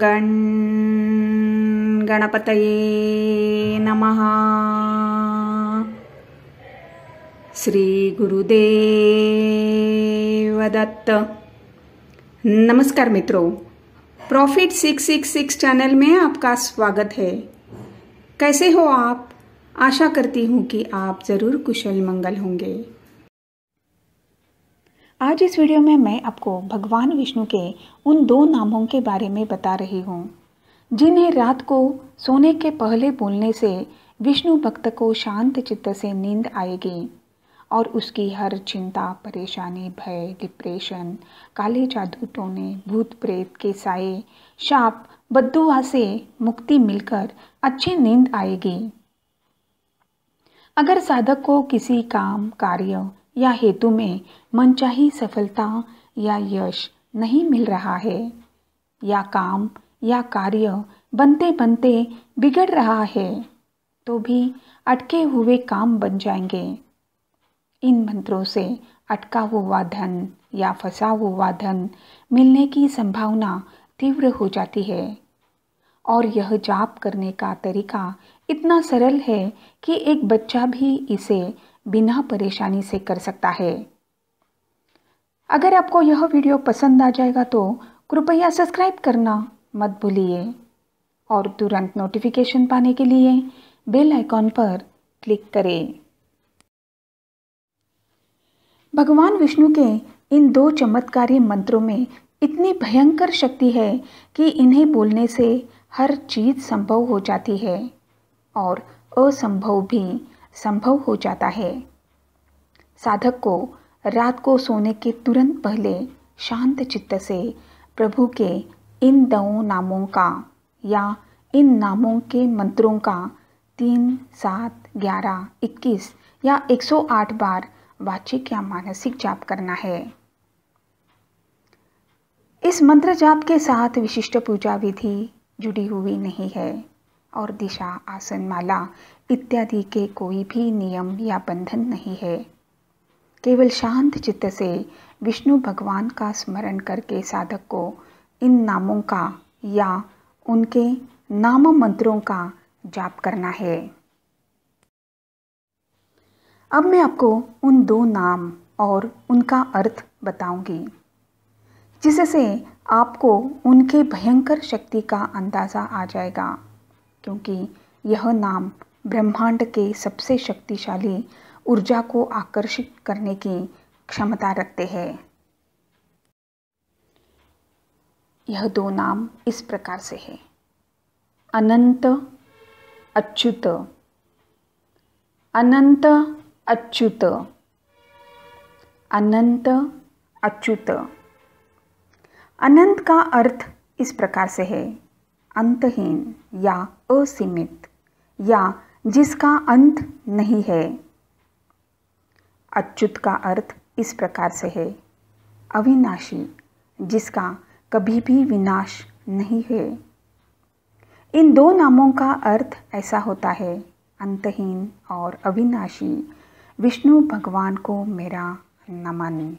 गण गणपतये नमः श्रीगुरुदेवदत्त नमस्कार मित्रों प्रॉफिट 666 चैनल में आपका स्वागत है कैसे हो आप आशा करती हूँ कि आप ज़रूर कुशल मंगल होंगे आज इस वीडियो में मैं आपको भगवान विष्णु के उन दो नामों के बारे में बता रही हूँ जिन्हें रात को सोने के पहले बोलने से विष्णु भक्त को शांत चित्त से नींद आएगी और उसकी हर चिंता परेशानी भय डिप्रेशन काले जादू टोने भूत प्रेत के साए शाप बद्दुआ से मुक्ति मिलकर अच्छी नींद आएगी अगर साधक को किसी काम कार्य या हेतु में मनचाही सफलता या यश नहीं मिल रहा है या काम या कार्य बनते बनते बिगड़ रहा है तो भी अटके हुए काम बन जाएंगे इन मंत्रों से अटका हुआ धन या फंसा हुआ धन मिलने की संभावना तीव्र हो जाती है और यह जाप करने का तरीका इतना सरल है कि एक बच्चा भी इसे बिना परेशानी से कर सकता है अगर आपको यह वीडियो पसंद आ जाएगा तो कृपया सब्सक्राइब करना मत भूलिए और तुरंत नोटिफिकेशन पाने के लिए बेल आइकॉन पर क्लिक करें भगवान विष्णु के इन दो चमत्कारी मंत्रों में इतनी भयंकर शक्ति है कि इन्हें बोलने से हर चीज़ संभव हो जाती है और असंभव भी संभव हो जाता है साधक को रात को सोने के तुरंत पहले शांत चित्त से प्रभु के इन दो नामों का या इन नामों के मंत्रों का तीन सात ग्यारह इक्कीस या आठ बार वाचिक या मानसिक जाप करना है इस मंत्र जाप के साथ विशिष्ट पूजा विधि जुड़ी हुई नहीं है और दिशा आसन माला इत्यादि के कोई भी नियम या बंधन नहीं है केवल शांत चित्त से विष्णु भगवान का स्मरण करके साधक को इन नामों का या उनके नाम मंत्रों का जाप करना है अब मैं आपको उन दो नाम और उनका अर्थ बताऊंगी जिससे आपको उनके भयंकर शक्ति का अंदाज़ा आ जाएगा क्योंकि यह नाम ब्रह्मांड के सबसे शक्तिशाली ऊर्जा को आकर्षित करने की क्षमता रखते हैं यह दो नाम इस प्रकार से है अनंत अच्युत अनंत अच्युत अनंत अच्युत अनंत का अर्थ इस प्रकार से है अंतहीन या असीमित या जिसका अंत नहीं है अच्युत का अर्थ इस प्रकार से है अविनाशी जिसका कभी भी विनाश नहीं है इन दो नामों का अर्थ ऐसा होता है अंतहीन और अविनाशी विष्णु भगवान को मेरा नमन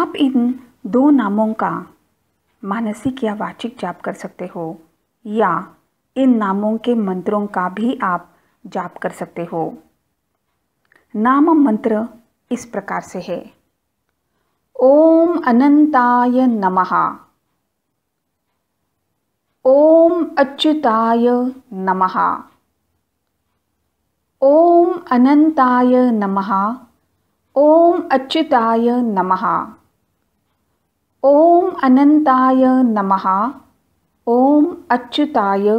आप इन दो नामों का मानसिक या वाचिक जाप कर सकते हो या इन नामों के मंत्रों का भी आप जाप कर सकते हो नाम मंत्र इस प्रकार से है ओम अनंताय नमः ओम अच्युताय नमः ओम अनंताय नमः ओम अच्युताय नमः ओम अनंताय नमः ओम अच्युताय